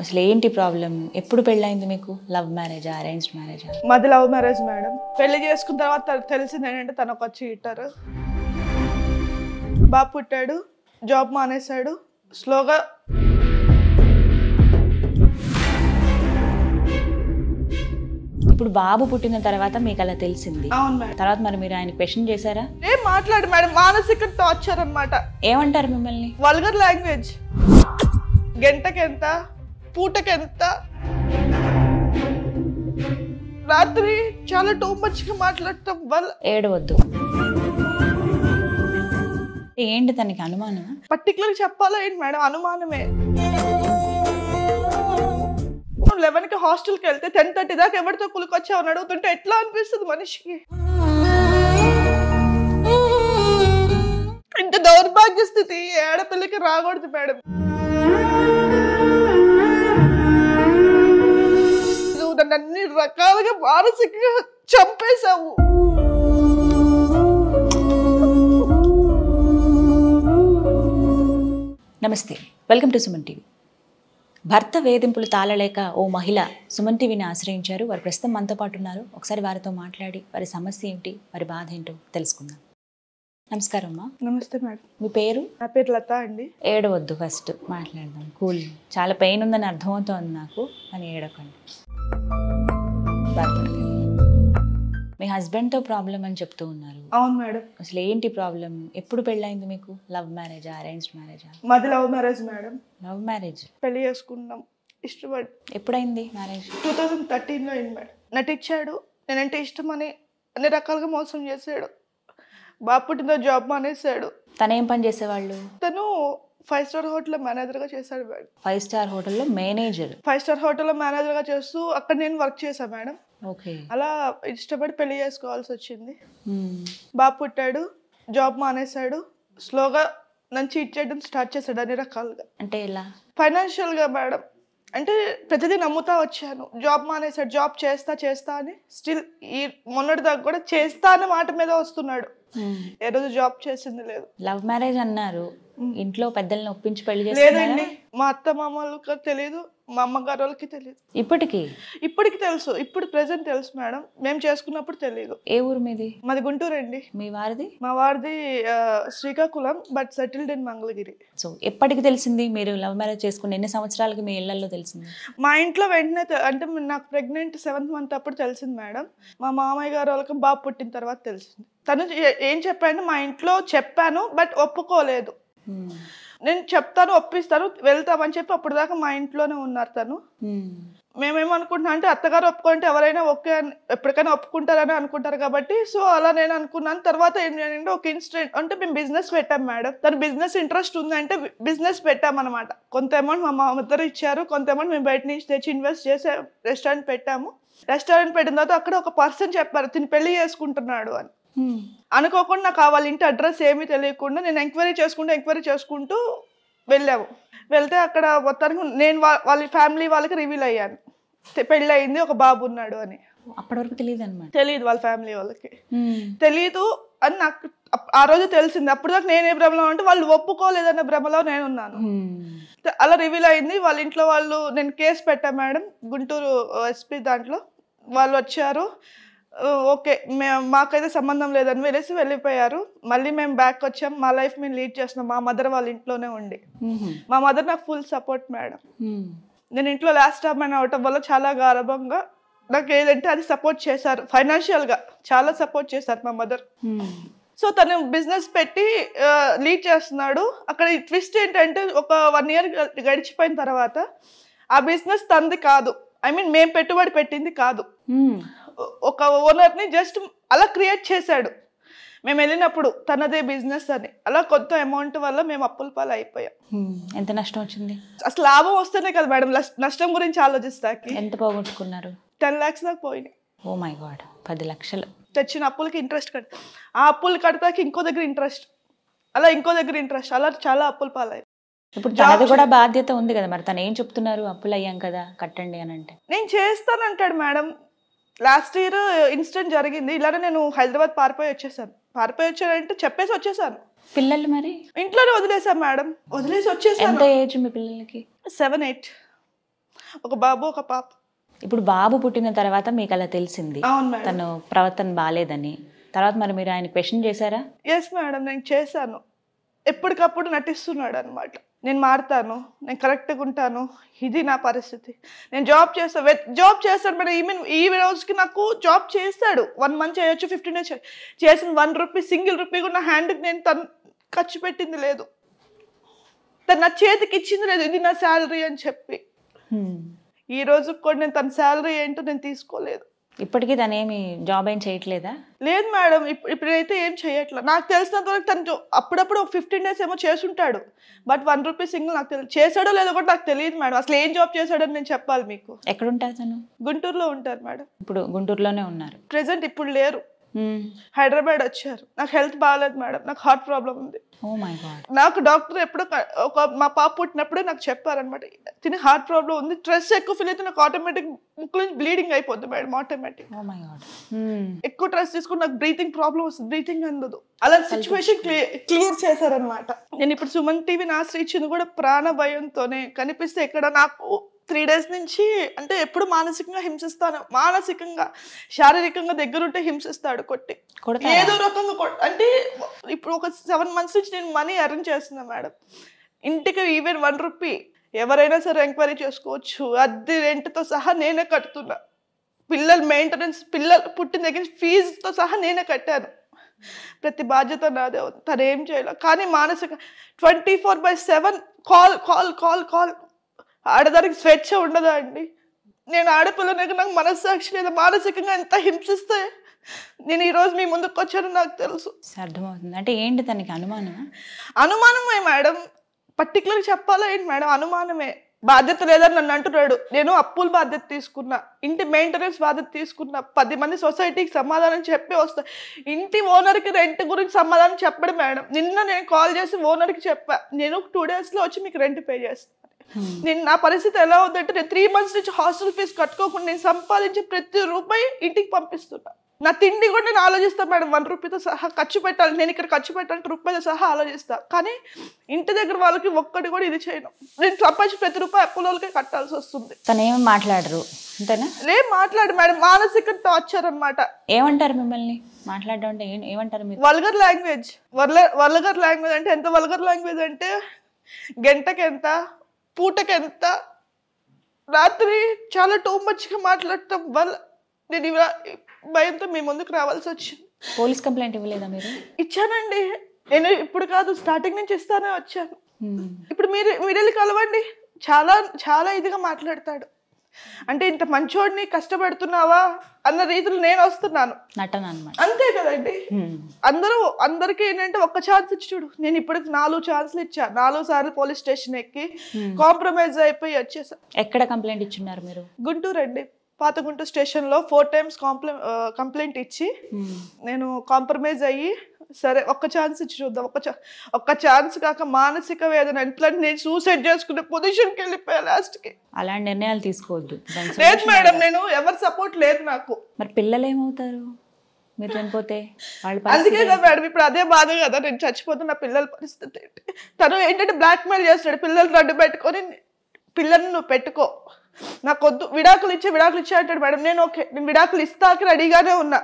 అసలు ఏంటి ప్రాబ్లం ఎప్పుడు పెళ్ళైంది మీకు లవ్ మ్యారేజ్ అరేంజ్ మ్యారేజ్ మాది లవ్ మ్యారేజ్ మేడం పెళ్లి చేసుకున్న తర్వాత తెలిసింది ఏంటంటే తను ఒక చీటర్ బాబు పుట్టాడు జాబ్ మానేశాడు స్లోగా ఇప్పుడు బాబు పుట్టిన తర్వాత మీకు అలా తెలిసింది అవును మేడం తర్వాత మరి మీరు ఆయన క్వశ్చన్ చేశారా ఏం మాట్లాడు మేడం మానసిక టార్చర్ అనమాట ఏమంటారు మిమ్మల్ని వల్గర్ లాంగ్వేజ్ గంటకెంత పూటకెంత రాత్రి చాలా టూ మచ్గా మాట్లాడటం వల్ల ఏడవద్దు ఏంటి తనకి అనుమానం పర్టికులర్ చెప్పాలో ఏంటి మేడం అనుమానమే లెవెన్ హాస్టల్ హాస్టల్కి వెళ్తే టెన్ థర్టీ దాకా ఎవరితో కులుకొచ్చావు అడుగుతుంటే ఎట్లా అనిపిస్తుంది మనిషికి ఇంత దౌర్భాగ్య స్థితి ఏడపిల్లకి రాకూడదు మేడం నన్ను అన్ని రకాలుగా మానసికంగా చంపేశావు నమస్తే వెల్కమ్ టు సుమన్ టీవీ భర్త వేధింపులు తాళలేక ఓ మహిళ సుమన్ టీవీని ఆశ్రయించారు వారు ప్రస్తుతం మనతో పాటు ఉన్నారు ఒకసారి వారితో మాట్లాడి వారి సమస్య ఏంటి వారి బాధ ఏంటో తెలుసుకుందాం నమస్కారం అమ్మా నమస్తే మేడం మీ పేరు నా పేరు లత అండి ఏడవద్దు ఫస్ట్ మాట్లాడదాం కూల్ చాలా పెయిన్ ఉందని అర్థమవుతోంది నాకు అని ఏడకండి బాధపడకండి మీ హస్బెండ్తో ప్రాబ్లం అని చెప్తూ ఉన్నారు అవును మేడం అసలు ఏంటి ప్రాబ్లం ఎప్పుడు పెళ్ళైంది మీకు లవ్ మ్యారేజా అరేంజ్ మ్యారేజా మాది love marriage madam love marriage పెళ్లి చేసుకున్నాం ఇష్టపడి ఎప్పుడైంది మ్యారేజ్ టూ థౌజండ్ థర్టీన్లో అయింది మేడం నటిచ్చాడు నేనంటే ఇష్టమని అన్ని రకాలుగా మోసం చేశాడు బాపుట్టిన జాబ్ మానేశాడు తనేం పని చేసేవాళ్ళు తను ఫైవ్ స్టార్ హోటల్ మేనేజర్ గా చేశాడు మేడం ఫైవ్ స్టార్ లో మేనేజర్ ఫైవ్ స్టార్ హోటల్లో మేనేజర్ గా చేస్తూ అక్కడ నేను వర్క్ చేశాను మేడం ఓకే అలా ఇష్టపడి పెళ్లి చేసుకోవాల్సి వచ్చింది బాబు పుట్టాడు జాబ్ మానేశాడు స్లోగా నంచి ఇచ్చేయడం స్టార్ట్ చేశాడు అన్ని రకాలుగా అంటే ఎలా ఫైనాన్షియల్ గా మేడం అంటే ప్రతిదీ నమ్ముతా వచ్చాను జాబ్ మానేశాడు జాబ్ చేస్తా చేస్తా అని స్టిల్ ఈ మొన్నటి దాకా కూడా చేస్తా అనే మాట మీద వస్తున్నాడు ఏ రోజు జాబ్ చేసింది లేదు లవ్ మ్యారేజ్ అన్నారు ఇంట్లో పెద్దల్ని ఒప్పించి పెళ్లి చేసి లేదండి మా అత్త మామలకు తెలియదు మా అమ్మగారు వాళ్ళకి తెలియదు ఇప్పటికి ఇప్పటికి తెలుసు ఇప్పుడు ప్రెసెంట్ తెలుసు మేడం మేము చేసుకున్నప్పుడు తెలియదు ఏ ఊరు మీది మాది గుంటూరు అండి మీ వారిది మా వారిది Srikakulam but settled in Mangalagiri so ఎప్పటికి తెలిసింది మీరు లవ్ మ్యారేజ్ చేసుకుని ఎన్ని సంవత్సరాలకి మీ ఇళ్లలో తెలిసింది మా ఇంట్లో వెంటనే అంటే నాకు ప్రెగ్నెంట్ సెవెంత్ మంత్ అప్పుడు తెలిసింది మేడం మా మామయ్య గారు వాళ్ళకి బాబు పుట్టిన తర్వాత తెలిసింది తను ఏం చెప్పాను మా ఇంట్లో చెప్పాను బట్ ఒప్పుకోలేదు నేను చెప్తాను ఒప్పిస్తాను వెళ్తామని చెప్పి అప్పుడు దాకా మా ఇంట్లోనే ఉన్నారు తను hmm. మేమేమనుకుంటున్నా అంటే అత్తగారు ఒప్పుకుంటే ఎవరైనా ఓకే అని ఎప్పటికైనా ఒప్పుకుంటారని అనుకుంటారు కాబట్టి సో అలా నేను అనుకున్నాను తర్వాత ఏం చేయాలంటే ఒక ఇన్స్టెంట్ అంటే మేము బిజినెస్ పెట్టాం మేడం తను బిజినెస్ ఇంట్రెస్ట్ ఉందంటే బిజినెస్ పెట్టామన్నమాట కొంత అమౌంట్ మా మామిద్దరు ఇచ్చారు కొంత అమౌంట్ మేము బయట నుంచి తెచ్చి ఇన్వెస్ట్ చేసే రెస్టారెంట్ పెట్టాము రెస్టారెంట్ పెట్టిన తర్వాత అక్కడ ఒక పర్సన్ చెప్పారు తిని పెళ్లి చేసుకుంటున్నాడు అని Hmm. అనుకోకుండా వాళ్ళ ఇంటి అడ్రస్ ఏమీ తెలియకుండా నేను ఎంక్వైరీ చేసుకుంటూ ఎంక్వైరీ చేసుకుంటూ వెళ్ళాము వెళ్తే అక్కడ మొత్తానికి నేను వాళ్ళ ఫ్యామిలీ వాళ్ళకి రివీల్ అయ్యాను పెళ్ళి అయింది ఒక బాబు ఉన్నాడు అని అప్పటివరకు తెలియదు అనమాట తెలియదు వాళ్ళ ఫ్యామిలీ వాళ్ళకి hmm. తెలియదు అని నాకు ఆ రోజు తెలిసింది అప్పుడు దాకా నేనే భ్రమలో అంటే వాళ్ళు ఒప్పుకోలేదన్న భ్రమలో నేను ఉన్నాను hmm. అలా రివీల్ అయింది వాళ్ళ ఇంట్లో వాళ్ళు నేను కేసు పెట్టాను మేడం గుంటూరు ఎస్పీ దాంట్లో వాళ్ళు వచ్చారు ఓకే మే మాకైతే సంబంధం లేదని వెళ్ళేసి వెళ్ళిపోయారు మళ్ళీ మేము బ్యాక్ వచ్చాం మా లైఫ్ మేము లీడ్ చేస్తున్నాం మా మదర్ వాళ్ళ ఇంట్లోనే ఉండి మా మదర్ నాకు ఫుల్ సపోర్ట్ మేడం నేను ఇంట్లో లాస్ట్ అమ్మాయిని అవటం వల్ల చాలా గౌరవంగా నాకు ఏదంటే అది సపోర్ట్ చేశారు ఫైనాన్షియల్గా చాలా సపోర్ట్ చేశారు మా మదర్ సో తను బిజినెస్ పెట్టి లీడ్ చేస్తున్నాడు అక్కడ ట్విస్ట్ ఏంటంటే ఒక వన్ ఇయర్ గడిచిపోయిన తర్వాత ఆ బిజినెస్ తనది కాదు ఐ మీన్ మేము పెట్టుబడి పెట్టింది కాదు ఒక ఓనర్ని జస్ట్ అలా క్రియేట్ చేశాడు మేము వెళ్ళినప్పుడు తనదే బిజినెస్ అని అలా కొంత అమౌంట్ వల్ల మేము అప్పుల పాలు అయిపోయాం ఎంత నష్టం వచ్చింది అసలు లాభం వస్తేనే కదా మేడం నష్టం గురించి ఆలోచిస్తా ఎంత పోగొట్టుకున్నారు టెన్ లాక్స్ దాకా పోయినాయి ఓ మై గాడ్ పది లక్షలు తెచ్చిన అప్పులకి ఇంట్రెస్ట్ కడతా ఆ అప్పులు కడతాకి ఇంకో దగ్గర ఇంట్రెస్ట్ అలా ఇంకో దగ్గర ఇంట్రెస్ట్ అలా చాలా అప్పులు పాలయ్యాయి ఇప్పుడు తనది కూడా బాధ్యత ఉంది కదా మరి తను ఏం చెప్తున్నారు అప్పులు అయ్యాం కదా కట్టండి అని అంటే నేను చేస్తానంటాడు మేడం లాస్ట్ ఇయర్ ఇన్సిడెంట్ జరిగింది ఇలానే నేను హైదరాబాద్ పారిపోయి వచ్చేసాను పారిపోయి వచ్చానంటే చెప్పేసి వచ్చేసాను పిల్లలు మరి ఇంట్లోనే వదిలేసాను మేడం వదిలేసి వచ్చేసాను ఏజ్ మీ పిల్లలకి సెవెన్ ఎయిట్ ఒక బాబు ఒక పాప ఇప్పుడు బాబు పుట్టిన తర్వాత మీకు అలా తెలిసింది తను ప్రవర్తన బాగాలేదని తర్వాత మరి మీరు ఆయన క్వశ్చన్ చేశారా ఎస్ మేడం నేను చేశాను ఎప్పటికప్పుడు నటిస్తున్నాడు అనమాట నేను మారుతాను నేను కరెక్ట్గా ఉంటాను ఇది నా పరిస్థితి నేను జాబ్ చేస్తాను జాబ్ చేస్తాను మేడం ఈవెన్ ఈ రోజుకి నాకు జాబ్ చేస్తాడు వన్ మంత్ చేయొచ్చు ఫిఫ్టీన్ డేస్ చేసిన వన్ రూపీ సింగిల్ రూపీ కూడా నా హ్యాండ్కి నేను తను ఖర్చు పెట్టింది లేదు తను నా చేతికి ఇచ్చింది లేదు ఇది నా శాలరీ అని చెప్పి ఈ రోజు కూడా నేను తన శాలరీ ఏంటో నేను తీసుకోలేదు ఇప్పటికీ తను ఏమి జాబ్ ఏం చేయట్లేదా లేదు మేడం ఇప్పుడైతే ఏం చేయట్లేదు నాకు తెలిసినంత వరకు తను అప్పుడప్పుడు ఒక ఫిఫ్టీన్ డేస్ ఏమో చేసుంటాడు బట్ వన్ రూపీ సింగిల్ నాకు తెలియదు చేశాడో లేదో కూడా నాకు తెలియదు మేడం అసలు ఏం జాబ్ చేశాడని నేను చెప్పాలి మీకు ఎక్కడుంటారు తను గుంటూరులో ఉంటారు మేడం ఇప్పుడు గుంటూరులోనే ఉన్నారు ప్రెసెంట్ ఇప్పుడు లేరు హైదరాబాద్ వచ్చారు నాకు హెల్త్ బాగాలేదు మేడం నాకు హార్ట్ ప్రాబ్లం ఉంది నాకు డాక్టర్ ఎప్పుడో ఒక మా పాప పుట్టినప్పుడే నాకు చెప్పారనమాట తిని హార్ట్ ప్రాబ్లం ఉంది స్ట్రెస్ ఎక్కువ ఫీల్ అయితే నాకు ఆటోమేటిక్ ముక్కు నుంచి బ్లీడింగ్ అయిపోద్ది మేడం ఆటోమేటిక్ ఎక్కువ స్ట్రెస్ తీసుకుని నాకు బ్రీతింగ్ ప్రాబ్లం వస్తుంది బ్రీతింగ్ అందదు అలా సిచ్యువేషన్ క్లియర్ చేశారనమాట నేను ఇప్పుడు సుమన్ టీవీని ఆశ్రయించింది కూడా ప్రాణ భయంతోనే కనిపిస్తే ఎక్కడ నాకు త్రీ డేస్ నుంచి అంటే ఎప్పుడు మానసికంగా హింసిస్తాను మానసికంగా శారీరకంగా దగ్గరుంటే హింసిస్తాడు కొట్టి ఏదో రకంగా అంటే ఇప్పుడు ఒక సెవెన్ మంత్స్ నుంచి నేను మనీ అరేంజ్ చేస్తున్నా మేడం ఇంటికి ఈవెన్ వన్ రూపీ ఎవరైనా సరే ఎంక్వైరీ చేసుకోవచ్చు అద్దె రెంట్తో సహా నేనే కట్టుతున్నా పిల్లల మెయింటెనెన్స్ పిల్లలు పుట్టిన దగ్గర ఫీజుతో సహా నేనే కట్టాను ప్రతి బాధ్యత నాదే తను ఏం చేయలేదు కానీ మానసిక twenty four by seven call call call call ఆడదానికి స్వేచ్ఛ ఉండదా అండి నేను ఆడపిల్లనక నాకు మనస్సాక్షి లేదా మానసికంగా ఎంత హింసిస్తే నేను ఈరోజు మీ ముందుకు వచ్చాను నాకు తెలుసు అర్థమవుతుంది అంటే ఏంటి తనకి అనుమానం అనుమానమే మేడం పర్టికులర్ చెప్పాలా ఏంటి మేడం అనుమానమే బాధ్యత లేదని నన్ను అంటున్నాడు నేను అప్పుల బాధ్యత తీసుకున్నా ఇంటి మెయింటెనెన్స్ బాధ్యత తీసుకున్నా పది మంది సొసైటీకి సమాధానం చెప్పి వస్తా ఇంటి ఓనర్కి రెంట్ గురించి సమాధానం చెప్పడం మేడం నిన్న నేను కాల్ చేసి ఓనర్కి చెప్పా నేను టూ డేస్లో వచ్చి మీకు రెంట్ పే చేస్తాను Hmm. నేను నా పరిస్థితి ఎలా ఉందంటే నేను త్రీ మంత్స్ నుంచి హాస్టల్ ఫీజు కట్టుకోకుండా నేను సంపాదించి ప్రతి రూపాయి ఇంటికి పంపిస్తున్నా నా తిండి కూడా నేను ఆలోచిస్తాను మేడం వన్ రూపీతో సహా ఖర్చు పెట్టాలి నేను ఇక్కడ ఖర్చు పెట్టాలి రూపాయతో సహా ఆలోచిస్తాను కానీ ఇంటి దగ్గర వాళ్ళకి ఒక్కటి కూడా ఇది చేయను నేను సంపాదించి ప్రతి రూపాయి అప్పులకే కట్టాల్సి వస్తుంది తను ఏమి మాట్లాడరు అంతేనా లేదు మాట్లాడు మేడం మానసిక టార్చర్ అనమాట ఏమంటారు మిమ్మల్ని మాట్లాడడం ఏమంటారు వల్గర్ లాంగ్వేజ్ వల్గర్ లాంగ్వేజ్ అంటే ఎంత వల్గర్ లాంగ్వేజ్ అంటే గంటకి ఎంత పూటకెంత రాత్రి చాలా టూ మచ్గా మాట్లాడటం వల్ల నేను ఇవ భయంతో మీ ముందుకు రావాల్సి వచ్చింది పోలీస్ కంప్లైంట్ ఇవ్వలేదా మీరు ఇచ్చానండి నేను ఇప్పుడు కాదు స్టార్టింగ్ నుంచి ఇస్తానే వచ్చాను ఇప్పుడు మీరు మీరు వెళ్ళి కలవండి చాలా చాలా ఇదిగా మాట్లాడతాడు అంటే ఇంత మంచోడిని కష్టపెడుతున్నావా అన్న రీతిలో నేను వస్తున్నాను నటన అంతే కదండి అందరూ అందరికీ ఏంటంటే ఒక్క ఛాన్స్ ఇచ్చి చూడు నేను ఇప్పటికి నాలుగు ఛాన్స్లు ఇచ్చా నాలుగు సార్లు పోలీస్ స్టేషన్ ఎక్కి కాంప్రమైజ్ అయిపోయి వచ్చేసా ఎక్కడ కంప్లైంట్ ఇచ్చిన్నారు మీరు గుంటూరు అండి పాతగుంటూరు స్టేషన్లో ఫోర్ టైమ్స్ కాంప్లై కంప్లైంట్ ఇచ్చి hmm. నేను కాంప్రమైజ్ అయ్యి సరే ఒక్క ఛాన్స్ ఇచ్చి చూద్దాం ఒక్క ఒక్క ఛాన్స్ కాక మానసిక వేదన ఎట్లంటే నేను సూసైడ్ చేసుకునే పొజిషన్కి వెళ్ళిపోయా లాస్ట్కి అలాంటి నిర్ణయాలు తీసుకోవద్దు లేదు మేడం నేను ఎవరి సపోర్ట్ లేదు నాకు మరి పిల్లలు ఏమవుతారు మీరు చనిపోతే అందుకే కదా మేడం ఇప్పుడు అదే బాధ కదా నేను చచ్చిపోతే నా పిల్లల పరిస్థితి ఏంటి తను ఏంటంటే బ్లాక్మెయిల్ చేస్తాడు పిల్లలు రడ్డు పెట్టుకొని పిల్లల్ని నువ్వు పెట్టుకో నాకు వద్దు విడాకులు ఇచ్చి విడాకులు ఇచ్చా అంటాడు మేడం నేను ఓకే నేను విడాకులు ఇస్తాకి రెడీగానే ఉన్నా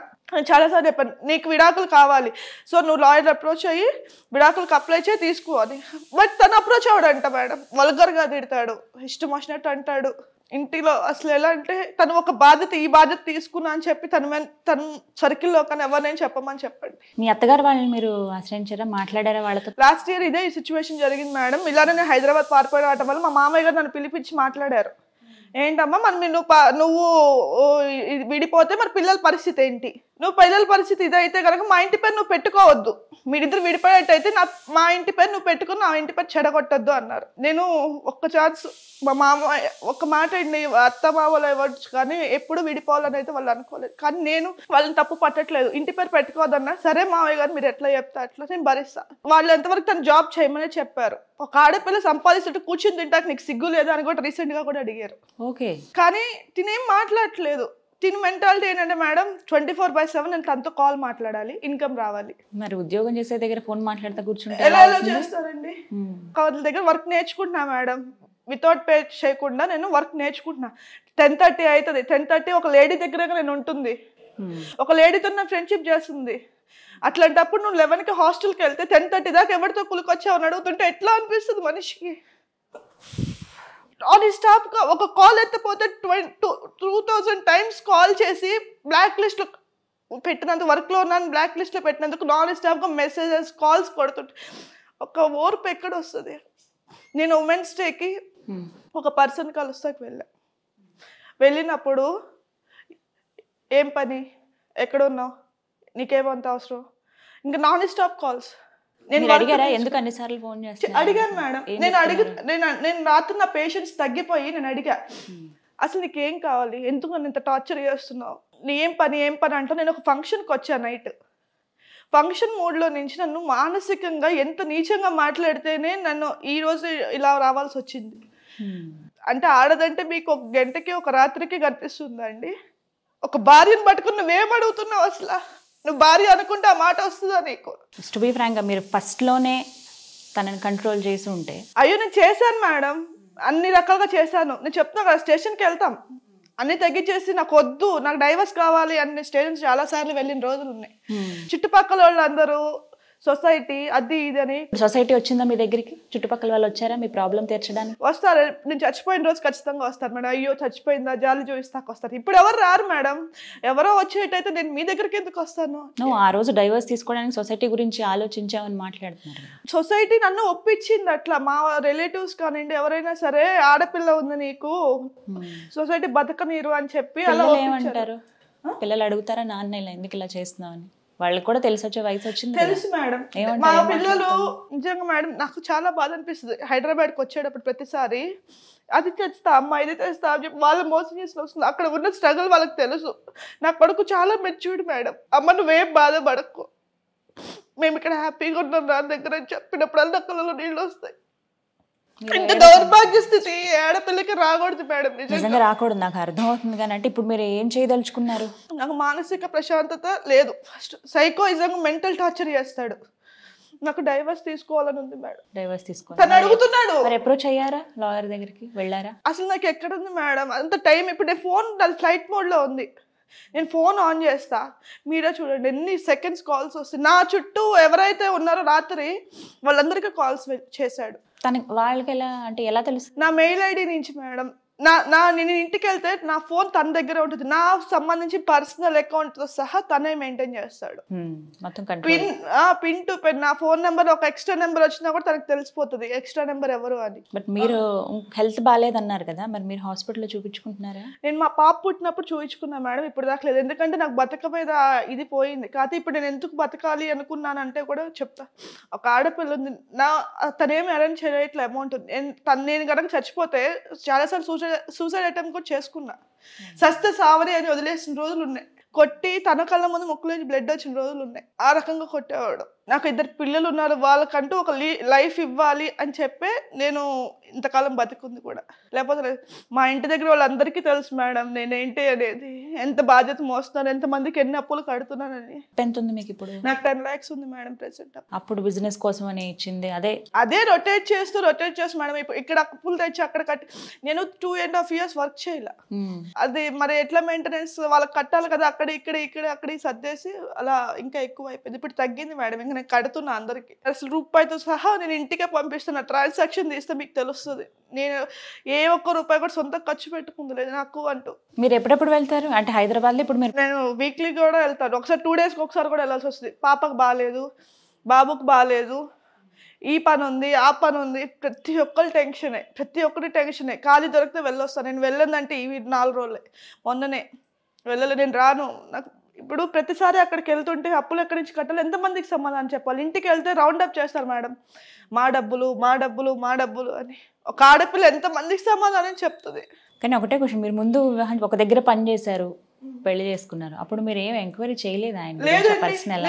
చాలాసార్లు చెప్పాను నీకు విడాకులు కావాలి సో నువ్వు లాయర్ అప్రోచ్ అయ్యి విడాకులకు అప్లై చేయి తీసుకో అని బట్ తను అప్రోచ్ అంట మేడం వల్గర్గా తిడతాడు ఇష్టం వచ్చినట్టు అంటాడు ఇంటిలో అసలు ఎలా అంటే తను ఒక బాధ్యత ఈ బాధ్యత తీసుకున్నా అని చెప్పి తను తను సర్కిల్లో కానీ ఎవరినైనా చెప్పమని చెప్పండి మీ అత్తగారు వాళ్ళని మీరు ఆశ్రయించారా మాట్లాడారా వాళ్ళతో లాస్ట్ ఇయర్ ఇదే సిచ్యువేషన్ జరిగింది మేడం ఇలానే నేను హైదరాబాద్ పారిపోయిన వాటం వల్ల మా మామయ్య గారు నన్ను పిలిపించి మాట్లాడారు ఏంటమ్మా మరి నువ్వు నువ్వు విడిపోతే మరి పిల్లల పరిస్థితి ఏంటి నువ్వు పిల్లల పరిస్థితి ఇదైతే కనుక మా ఇంటి పేరు నువ్వు పెట్టుకోవద్దు మీరిద్దరు విడిపోయేటైతే నా మా ఇంటి పేరు నువ్వు పెట్టుకుని నా ఇంటి పేరు చెడగొట్టద్దు అన్నారు నేను ఒక్క ఛాన్స్ మా మామ ఒక్క మాట అండి అత్త మామలు ఇవ్వచ్చు కానీ ఎప్పుడు విడిపోవాలని అయితే వాళ్ళు అనుకోలేదు కానీ నేను వాళ్ళని తప్పు పట్టట్లేదు ఇంటి పేరు పెట్టుకోవద్దన్నా సరే మామయ్య గారు మీరు ఎట్లా చెప్తా అట్లా నేను భరిస్తా వాళ్ళు ఎంతవరకు తను జాబ్ చేయమని చెప్పారు ఒక ఆడపిల్ల సంపాదిస్తుంటే కూర్చుని తింటాక నీకు సిగ్గు లేదా అని కూడా రీసెంట్గా కూడా అడిగారు ఓకే కానీ తినేం మాట్లాడట్లేదు తిని మెంటాలిటీ ఏంటంటే madam twenty four by seven నేను తనతో కాల్ మాట్లాడాలి ఇన్కమ్ రావాలి మరి ఉద్యోగం చేసే దగ్గర ఫోన్ మాట్లాడతా కూర్చుంటే ఎలా ఎలా చేస్తారండి వాళ్ళ దగ్గర వర్క్ నేర్చుకుంటున్నా మేడం వితౌట్ పే చేయకుండా నేను వర్క్ నేర్చుకుంటున్నా టెన్ థర్టీ అవుతుంది టెన్ థర్టీ ఒక లేడీ దగ్గర నేను ఉంటుంది ఒక లేడీతో నా ఫ్రెండ్షిప్ చేస్తుంది అట్లాంటప్పుడు నువ్వు లెవెన్కి హాస్టల్కి వెళ్తే టెన్ థర్టీ దాకా ఎవరితో కులికొచ్చావు అని అడుగుతుంటే ఎట్లా అనిపిస్తుంది మనిషికి ఆన్ స్టాప్ గా ఒక కాల్ ఎత్తపోతే twenty two thousand times call చేసి బ్లాక్ లిస్ట్ పెట్టినంత వర్క్లో ఉన్నాను బ్లాక్ లిస్ట్లో పెట్టినందుకు నాన్ స్టాప్గా మెసేజెస్ కాల్స్ కొడుతుంటే ఒక ఓర్పు ఎక్కడ వస్తుంది నేను ఉమెన్స్ డేకి hmm. ఒక పర్సన్ కాల్ వస్తాకి వెళ్ళా వెళ్ళినప్పుడు ఏం పని ఎక్కడున్నావు నీకేమంత అవసరం ఇంకా నాన్ స్టాప్ కాల్స్ నేను అడిగారా ఎందుకు అడిగాను మేడం నేను అడిగి నేను నేను రాత్రి నా తగ్గిపోయి నేను అడిగా అసలు నీకేం కావాలి ఎందుకు నన్ను ఇంత టార్చర్ చేస్తున్నావు నీ ఏం పని ఏం పని అంటే నేను ఒక ఫంక్షన్కి వచ్చాను నైట్ ఫంక్షన్ మూడ్లో నుంచి నన్ను మానసికంగా ఎంత నీచంగా మాట్లాడితేనే నన్ను ఈరోజు ఇలా రావాల్సి వచ్చింది అంటే ఆడదంటే మీకు ఒక గంటకి ఒక రాత్రికి కనిపిస్తుందండి ఒక భార్యను పట్టుకుని నువ్వేమడుగుతున్నావు అసలు నువ్వు భార్య అనుకుంటే ఆ మాట వస్తుందని నీకు టు బి ఫ్రాంక్ మీరు ఫస్ట్లోనే తనని కంట్రోల్ చేసి ఉంటే అయ్యో నేను చేశాను మేడం అన్ని రకాలుగా చేశాను నేను చెప్తున్నా కదా స్టేషన్కి వెళ్తాం అన్ని తగ్గించేసి నాకు వద్దు నాకు డైవర్స్ కావాలి అన్ని స్టేషన్స్ సార్లు వెళ్ళిన రోజులు ఉన్నాయి hmm. చుట్టుపక్కల వాళ్ళందరూ సొసైటీ అది ఇది అని సొసైటీ వచ్చిందా మీ దగ్గరికి చుట్టుపక్కల వాళ్ళు వచ్చారా మీ ప్రాబ్లం తీర్చడానికి వస్తారు నేను చచ్చిపోయిన రోజు ఖచ్చితంగా వస్తారు మేడం అయ్యో చచ్చిపోయిందా జాలి చూపిస్తాక వస్తారు ఇప్పుడు ఎవరు రారు మేడం ఎవరో వచ్చేటైతే నేను మీ దగ్గరికి ఎందుకు వస్తాను నువ్వు ఆ రోజు డైవర్స్ తీసుకోవడానికి సొసైటీ గురించి ఆలోచించామని మాట్లాడుతున్నారు సొసైటీ నన్ను ఒప్పించింది అట్లా మా రిలేటివ్స్ కానివ్వండి ఎవరైనా సరే ఆడపిల్ల ఉంది నీకు సొసైటీ బతకనీరు అని చెప్పి అలా ఏమంటారు పిల్లలు అడుగుతారా నాన్న ఇలా ఎందుకు ఇలా చేస్తున్నావు అని వాళ్ళకి కూడా తెలిసి వచ్చే వయసు వచ్చింది తెలుసు మేడం మా పిల్లలు నిజంగా మేడం నాకు చాలా బాధ అనిపిస్తుంది హైదరాబాద్కి వచ్చేటప్పుడు ప్రతిసారి అది తెస్తా అమ్మ ఇది తెస్తా అని చెప్పి వాళ్ళ మోసం చేసిన వస్తుంది అక్కడ ఉన్న స్ట్రగుల్ వాళ్ళకి తెలుసు నా కొడుకు చాలా మెచ్యూర్డ్ మేడం అమ్మ నువ్వేం బాధపడకు మేము ఇక్కడ హ్యాపీగా ఉన్నాం నా దగ్గర చెప్పినప్పుడు చెప్పినప్పుడల్లా కళ్ళలో నీళ్ళు వస్తాయి ఇంత దౌర్భాగ్య స్థితి రాకూడదు మేడం నిజంగా రాకూడదు నాకు అర్థం అవుతుంది కానీ అంటే ఇప్పుడు మీరు ఏం చేయదలుచుకున్నారు నాకు మానసిక ప్రశాంతత లేదు ఫస్ట్ సైకోయిజం మెంటల్ టార్చర్ చేస్తాడు నాకు డైవర్స్ తీసుకోవాలని ఉంది మేడం డైవర్స్ తీసుకో తను అడుగుతున్నాడు మరి అప్రోచ్ అయ్యారా లాయర్ దగ్గరికి వెళ్ళారా అసలు నాకు ఎక్కడ ఉంది మేడం అంత టైం ఇప్పుడు నేను ఫోన్ ఫ్లైట్ ఫ్లైట్ మోడ్లో ఉంది నేను ఫోన్ ఆన్ చేస్తా మీరే చూడండి ఎన్ని సెకండ్స్ కాల్స్ వస్తాయి నా చుట్టూ ఎవరైతే ఉన్నారో రాత్రి వాళ్ళందరికీ కాల్స్ చేశాడు తనకి వాళ్ళకి ఎలా అంటే ఎలా తెలుస్తుంది నా మెయిల్ ఐడి నుంచి మేడం నా నా నేను ఇంటికి వెళ్తే నా ఫోన్ తన దగ్గర ఉంటుంది నా సంబంధించి పర్సనల్ అకౌంట్ తో సహా తనే మెయింటైన్ చేస్తాడు పిన్ పిన్ టు పిన్ నా ఫోన్ నెంబర్ ఒక ఎక్స్ట్రా నెంబర్ వచ్చినా కూడా తనకు తెలిసిపోతుంది ఎక్స్ట్రా నెంబర్ ఎవరు అని బట్ మీరు హెల్త్ బాగాలేదన్నారు కదా మరి మీరు హాస్పిటల్ లో చూపించుకుంటున్నారా నేను మా పాప పుట్టినప్పుడు చూపించుకున్నా మేడం ఇప్పుడు దాకా లేదు ఎందుకంటే నాకు బతక మీద ఇది పోయింది కాకపోతే ఇప్పుడు నేను ఎందుకు బతకాలి అనుకున్నానంటే కూడా చెప్తా ఒక ఆడపిల్ల ఉంది నా తనేమి అరేంజ్ చేయట్లే అమౌంట్ తను నేను కనుక చచ్చిపోతే చాలాసార్లు సూచన సూసైడ్ సూసైడ్ అటెంప్ట్ కూడా చేసుకున్నా సస్త సావరి అని వదిలేసిన రోజులు ఉన్నాయి కొట్టి తన కళ్ళ ముందు ముక్కులోంచి బ్లడ్ వచ్చిన రోజులు ఉన్నాయి ఆ రకంగా కొట్టేవాడు నాకు ఇద్దరు పిల్లలు ఉన్నారు వాళ్ళకంటూ ఒక లైఫ్ ఇవ్వాలి అని చెప్పే నేను ఇంతకాలం బతికుంది కూడా లేకపోతే మా ఇంటి దగ్గర వాళ్ళందరికీ తెలుసు మేడం నేనేంటి అనేది ఎంత బాధ్యత మోస్తున్నాను ఎంతమందికి ఎన్ని అప్పులు కడుతున్నానని టెన్త్ ఉంది మీకు ఇప్పుడు నాకు టెన్ ల్యాక్స్ ఉంది మేడం ప్రెసెంట్ అప్పుడు బిజినెస్ కోసం అని ఇచ్చింది అదే అదే రొటేట్ చేస్తూ రొటేట్ చేస్తూ మేడం ఇప్పుడు ఇక్కడ అప్పులు తెచ్చి అక్కడ కట్టి నేను two and half years work చేయాల అది మరి ఎట్లా మెయింటెనెన్స్ వాళ్ళకి కట్టాలి కదా అక్కడ ఇక్కడ ఇక్కడ అక్కడ సర్దేసి అలా ఇంకా ఎక్కువ అయిపోయింది ఇప్పుడు తగ్గింది మేడం ఇంకా నేను కడుతున్నా అందరికి అసలు రూపాయితో సహా నేను ఇంటికే పంపిస్తున్నా ట్రాన్సాక్షన్ తీస్తే మీకు తెలుస్తుంది నేను ఏ ఒక్క రూపాయి కూడా సొంత ఖర్చు పెట్టుకుంది లేదు నాకు అంటూ మీరు ఎప్పుడెప్పుడు వెళ్తారు అంటే హైదరాబాద్లో ఇప్పుడు మీరు నేను వీక్లీ కూడా వెళ్తాను ఒకసారి టూ డేస్కి ఒకసారి కూడా వెళ్ళాల్సి వస్తుంది పాపకు బాగాలేదు బాబుకు బాగాలేదు ఈ పని ఉంది ఆ పని ఉంది ప్రతి ఒక్కరు టెన్షనే ప్రతి ఒక్కరి టెన్షనే ఖాళీ దొరికితే వెళ్ళొస్తాను నేను వెళ్ళిందంటే ఇవి నాలుగు రోజులే మొన్ననే వెళ్ళలే నేను రాను నాకు ఇప్పుడు ప్రతిసారి అక్కడికి వెళ్తుంటే అప్పులు ఎక్కడి నుంచి కట్టాలి ఎంతమందికి సమాధానం చెప్పాలి ఇంటికి వెళ్తే రౌండ్ అప్ చేస్తారు మేడం మా డబ్బులు మా డబ్బులు మా డబ్బులు అని ఒక ఆడపిల్ల ఎంతమందికి సమాధానం చెప్తుంది కానీ ఒకటే క్వశ్చన్ మీరు ముందు ఒక దగ్గర పని చేశారు పెళ్లి చేసుకున్నారు అప్పుడు మీరు ఏం ఎంక్వైరీ చేయలేదు ఆయన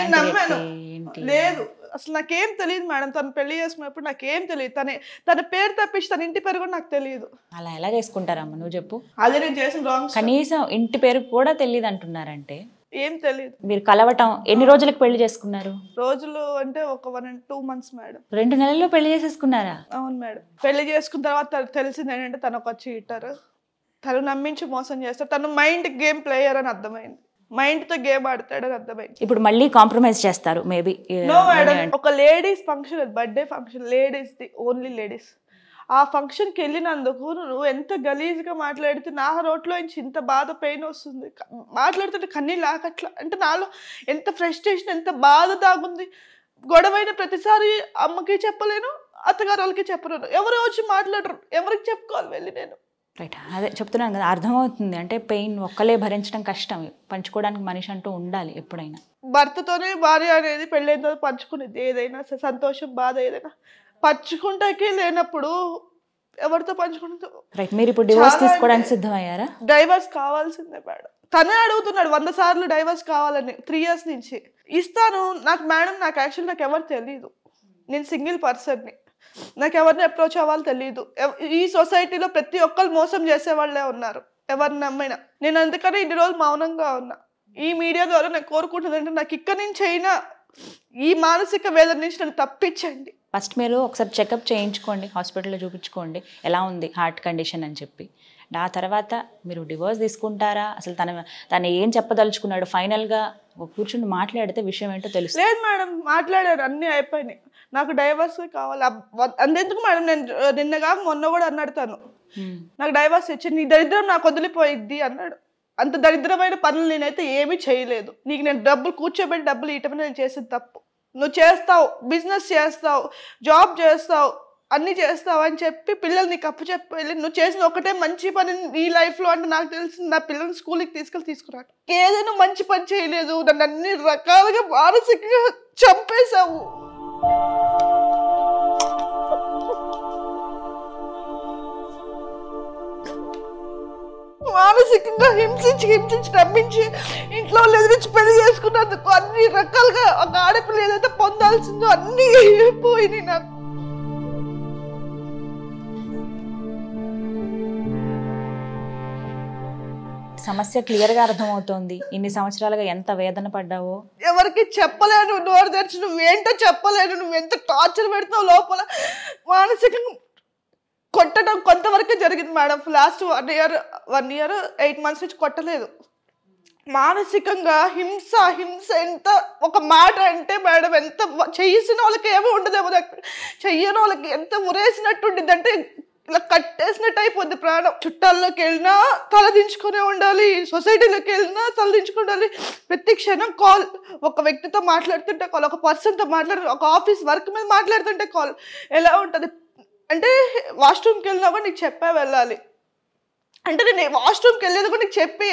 లేదు అసలు నాకేం తెలియదు మేడం తను పెళ్లి చేసుకున్నప్పుడు నాకేం తెలియదు తన తన పేరు తప్పించి తన ఇంటి పేరు కూడా నాకు తెలియదు అలా ఎలా చేసుకుంటారమ్మ నువ్వు చెప్పు అదే నేను చేసిన కనీసం ఇంటి పేరు కూడా తెలియదు అంటున్నారంటే ఏం తెలియదు మీరు కలవటం ఎన్ని రోజులకు పెళ్లి చేసుకున్నారు రోజులు అంటే ఒక one and two months madam రెండు నెలల్లో పెళ్లి చేసేసుకున్నారా అవును మేడం పెళ్లి చేసుకున్న తర్వాత తనకు తెలిసింది ఏంటంటే తను ఒక చీటర్ తను నమ్మించి మోసం చేస్తారు తను మైండ్ గేమ్ ప్లేయర్ అని అర్థమైంది మైండ్ తో గేమ్ ఆడతాడు అని అర్థమైంది ఇప్పుడు మళ్ళీ కాంప్రమైజ్ చేస్తారు మేబీ నో మేడం ఒక ladies function birthday function ladies the only ladies ఆ ఫంక్షన్కి వెళ్ళినందుకు నువ్వు ఎంత గలీజ్గా మాట్లాడితే నా రోట్లో నుంచి ఇంత బాధ పెయిన్ వస్తుంది మాట్లాడుతుంటే కన్నీ లాకట్లా అంటే నాలో ఎంత ఫ్రస్ట్రేషన్ ఎంత బాధ దాగుంది గొడవైన ప్రతిసారి అమ్మకి చెప్పలేను అత్తగారు వాళ్ళకి చెప్పలేను ఎవరు వచ్చి మాట్లాడరు ఎవరికి చెప్పుకోవాలి వెళ్ళి నేను రైట్ అదే చెప్తున్నాను కదా అర్థమవుతుంది అంటే పెయిన్ ఒక్కలే భరించడం కష్టం పంచుకోవడానికి మనిషి అంటూ ఉండాలి ఎప్పుడైనా భర్తతోనే భార్య అనేది పెళ్ళైన తర్వాత పంచుకునేది ఏదైనా సంతోషం బాధ ఏదైనా పంచుకుంటాకే లేనప్పుడు ఎవరితో పంచుకుంటుందో మీరు సిద్ధమయ్యారా డైవర్స్ కావాల్సిందే మేడం తనే అడుగుతున్నాడు వంద సార్లు డైవర్స్ కావాలని త్రీ ఇయర్స్ నుంచి ఇస్తాను నాకు మేడం నాకు యాక్చువల్ నాకు ఎవరు తెలియదు నేను సింగిల్ పర్సన్ని నాకు ఎవరిని అప్రోచ్ అవ్వాలో తెలియదు ఈ సొసైటీలో ప్రతి ఒక్కరు మోసం చేసేవాళ్ళే ఉన్నారు ఎవరిని నమ్మినా నేను అందుకనే ఇన్ని రోజులు మౌనంగా ఉన్నా ఈ మీడియా ద్వారా నేను కోరుకుంటుంది అంటే నాకు ఇక్కడి నుంచి అయినా ఈ మానసిక వేదన నుంచి నన్ను తప్పించండి ఫస్ట్ మీరు ఒకసారి చెకప్ చేయించుకోండి హాస్పిటల్లో చూపించుకోండి ఎలా ఉంది హార్ట్ కండిషన్ అని చెప్పి ఆ తర్వాత మీరు డివోర్స్ తీసుకుంటారా అసలు తన తను ఏం చెప్పదలుచుకున్నాడు ఫైనల్గా కూర్చుని మాట్లాడితే విషయం ఏంటో తెలుసు లేదు మేడం మాట్లాడారు అన్నీ అయిపోయినాయి నాకు డైవర్స్ కావాలి అంతెందుకు మేడం నేను నిన్నగా మొన్న కూడా అన్నాడు తను నాకు డైవర్స్ ఇచ్చి నీ దరిద్రం నాకు వదిలిపోయిద్ది అన్నాడు అంత దరిద్రమైన పనులు నేనైతే ఏమీ చేయలేదు నీకు నేను డబ్బులు కూర్చోబెట్టి డబ్బులు ఇవ్వటమే నేను చేసేది తప్పు నువ్వు చేస్తావు బిజినెస్ చేస్తావు జాబ్ చేస్తావు అన్నీ చేస్తావు అని చెప్పి పిల్లల్ని కప్పు చెప్పి వెళ్ళి నువ్వు చేసిన ఒకటే మంచి పని నీ లైఫ్లో అంటే నాకు తెలిసి నా పిల్లల్ని స్కూల్కి తీసుకెళ్ళి తీసుకురా ఏదైనా మంచి పని చేయలేదు నన్ను అన్ని రకాలుగా మానసికంగా చంపేశావు మానసికంగా హింసించి హింసించి నమ్మించి ఇంట్లో ఎదిరించి చేసుకున్నందుకు అన్ని రకాలుగా ఒక ఆడపిల్ల ఏదైతే పొందాల్సిందో అన్ని పోయినాయి నాకు సమస్య క్లియర్ గా అర్థమవుతోంది ఇన్ని సంవత్సరాలుగా ఎంత వేదన పడ్డావో ఎవరికి చెప్పలేను నోరు తెరిచి నువ్వేంటో చెప్పలేను నువ్వు ఎంత టార్చర్ పెడుతున్నావు లోపల మానసికంగా కొట్టడం కొంతవరకే జరిగింది madam last one year one year eight months నుంచి కొట్టలేదు మానసికంగా హింస హింస ఎంత ఒక మాట అంటే మేడం ఎంత చేసిన వాళ్ళకి ఏమో ఉండదేమో చెయ్యని వాళ్ళకి ఎంత ఉరేసినట్టుండిద్ది అంటే ఇలా కట్టేసినట్టు అయిపోద్ది ప్రాణం చుట్టాల్లోకి వెళ్ళినా తలదించుకునే ఉండాలి సొసైటీలోకి వెళ్ళినా తలదించుకుని ఉండాలి ప్రతి క్షణం కాల్ ఒక వ్యక్తితో మాట్లాడుతుంటే కాల్ ఒక పర్సన్తో మాట్లాడు ఒక ఆఫీస్ వర్క్ మీద మాట్లాడుతుంటే కాల్ ఎలా ఉంటుంది అంటే వాష్రూమ్కి వెళ్ళినా కూడా నీకు చెప్పే వెళ్ళాలి అంటే నేను వాష్రూమ్కి వెళ్ళేది కూడా నీకు చెప్పి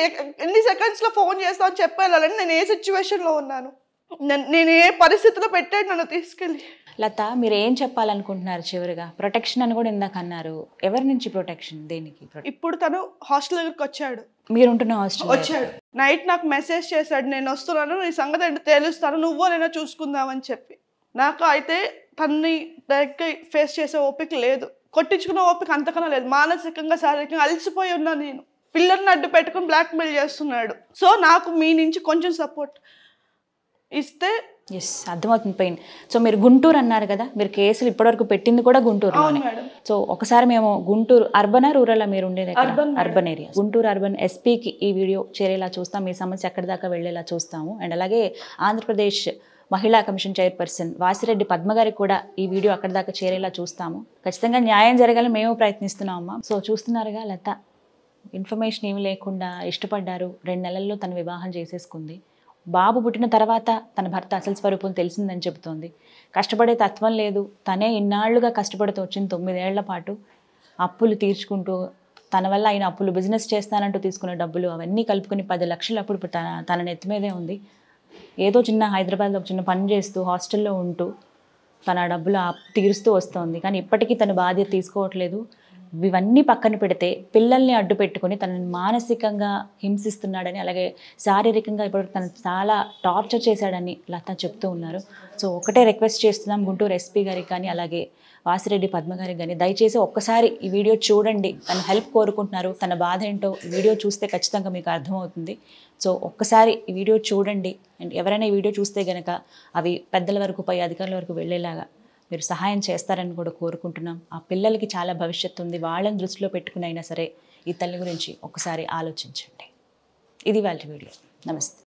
ఎన్ని సెకండ్స్లో ఫోన్ చేస్తా అని చెప్పి నేను ఏ సిచ్యువేషన్లో ఉన్నాను నేను ఏ పరిస్థితిలో పెట్టాడు నన్ను తీసుకెళ్ళి లత మీరు ఏం చెప్పాలనుకుంటున్నారు చివరిగా ప్రొటెక్షన్ అని కూడా ఇందాక అన్నారు ఎవరి నుంచి ప్రొటెక్షన్ దేనికి ఇప్పుడు తను హాస్టల్ దగ్గరికి వచ్చాడు మీరు హాస్టల్ వచ్చాడు నైట్ నాకు మెసేజ్ చేశాడు నేను వస్తున్నాను నీ సంగతి అంటే తేలుస్తాను నువ్వో నేనో చూసుకుందామని చెప్పి నాకు అయితే తన్ని డైరెక్ట్గా ఫేస్ చేసే ఓపిక లేదు కొట్టించుకున్న ఓపిక అంతకన్నా లేదు మానసికంగా శారీరకంగా అలసిపోయి ఉన్నా నేను పిల్లల్ని అడ్డు పెట్టుకుని బ్లాక్మెయిల్ చేస్తున్నాడు సో నాకు మీ నుంచి కొంచెం సపోర్ట్ ఇస్తే ఎస్ అర్థమవుతుంది పెయిన్ సో మీరు గుంటూరు అన్నారు కదా మీరు కేసులు ఇప్పటివరకు పెట్టింది కూడా గుంటూరు సో ఒకసారి మేము గుంటూరు అర్బనా రూరలా మీరు ఉండేది అర్బన్ ఏరియా గుంటూరు అర్బన్ ఎస్పీకి ఈ వీడియో చేరేలా చూస్తాం మీ సమస్య ఎక్కడి దాకా వెళ్ళేలా చూస్తాము అండ్ అలాగే ఆంధ్రప్రదేశ్ మహిళా కమిషన్ చైర్పర్సన్ వాసిరెడ్డి పద్మగారి కూడా ఈ వీడియో అక్కడ దాకా చేరేలా చూస్తాము ఖచ్చితంగా న్యాయం జరగాలని మేము ప్రయత్నిస్తున్నామమ్మా సో చూస్తున్నారుగా లత ఇన్ఫర్మేషన్ ఏమి లేకుండా ఇష్టపడ్డారు రెండు నెలల్లో తను వివాహం చేసేసుకుంది బాబు పుట్టిన తర్వాత తన భర్త అసలు స్వరూపం తెలిసిందని చెబుతోంది కష్టపడే తత్వం లేదు తనే ఇన్నాళ్లుగా కష్టపడుతూ వచ్చింది తొమ్మిదేళ్ల పాటు అప్పులు తీర్చుకుంటూ తన వల్ల ఆయన అప్పులు బిజినెస్ చేస్తానంటూ తీసుకున్న డబ్బులు అవన్నీ కలుపుకుని పది లక్షలు అప్పుడు తన తన నెత్తి మీదే ఉంది ఏదో చిన్న హైదరాబాద్లో ఒక చిన్న పని చేస్తూ హాస్టల్లో ఉంటూ తన డబ్బులు తీరుస్తూ వస్తోంది కానీ ఇప్పటికీ తను బాధ్యత తీసుకోవట్లేదు ఇవన్నీ పక్కన పెడితే పిల్లల్ని అడ్డు పెట్టుకుని తనని మానసికంగా హింసిస్తున్నాడని అలాగే శారీరకంగా ఇప్పుడు తను చాలా టార్చర్ చేశాడని లత చెప్తూ ఉన్నారు సో ఒకటే రిక్వెస్ట్ చేస్తున్నాం గుంటూరు ఎస్పీ గారికి కానీ అలాగే వాసిరెడ్డి పద్మ కానీ దయచేసి ఒక్కసారి ఈ వీడియో చూడండి తను హెల్ప్ కోరుకుంటున్నారు తన బాధ ఏంటో వీడియో చూస్తే ఖచ్చితంగా మీకు అర్థమవుతుంది సో ఒక్కసారి ఈ వీడియో చూడండి అండ్ ఎవరైనా ఈ వీడియో చూస్తే కనుక అవి పెద్దల వరకు పై అధికారుల వరకు వెళ్ళేలాగా మీరు సహాయం చేస్తారని కూడా కోరుకుంటున్నాం ఆ పిల్లలకి చాలా భవిష్యత్తు ఉంది వాళ్ళని దృష్టిలో అయినా సరే ఈ తల్లి గురించి ఒకసారి ఆలోచించండి ఇది వాళ్ళ వీడియో నమస్తే